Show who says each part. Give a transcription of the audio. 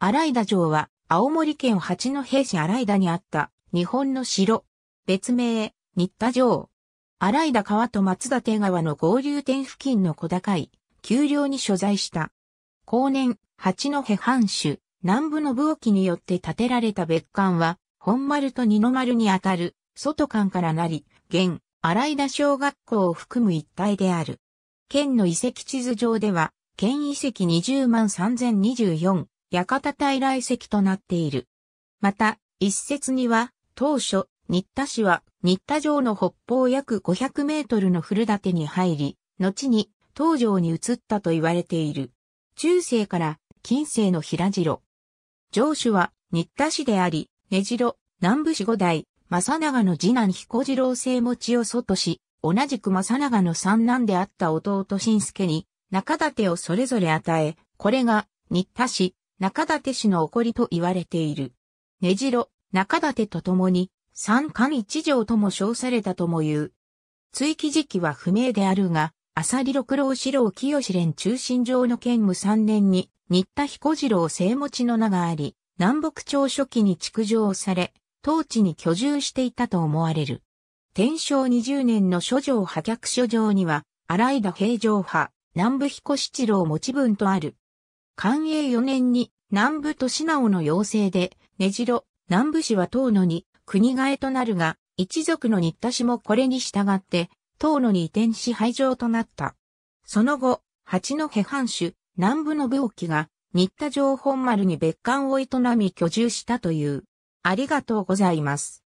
Speaker 1: 新井田城は、青森県八戸市新井田にあった、日本の城。別名、新田城。新井田川と松立川の合流点付近の小高い、丘陵に所在した。後年、八戸藩主、南部の武器によって建てられた別館は、本丸と二の丸にあたる、外館からなり、現、新井田小学校を含む一帯である。県の遺跡地図上では、県遺跡20万3024館大来石となっている。また、一説には、当初、新田市は、新田城の北方約500メートルの古館に入り、後に、東城に移ったと言われている。中世から近世の平城。城主は新田氏であり、根城、南部氏五代、正長の次男彦次郎正持ちを外し、同じく正長の三男であった弟新助に、中立をそれぞれ与え、これが、新田氏、中立氏の怒りと言われている。根城、中立と共に、三冠一条とも称されたとも言う。追記時期は不明であるが、浅利六郎四郎清連中心上の兼務三年に、新田彦次郎正持ちの名があり、南北朝初期に築城され、当地に居住していたと思われる。天正二十年の諸城破却書城には、荒井田平城派、南部彦七郎持ち分とある。寛永4年に南部と市直の要請で、根城、南部氏は遠野に国替えとなるが、一族の新田氏もこれに従って、東野に移転し廃城となった。その後、八戸藩主、南部の病気が、新田城本丸に別館を営み居住したという。ありがとうございます。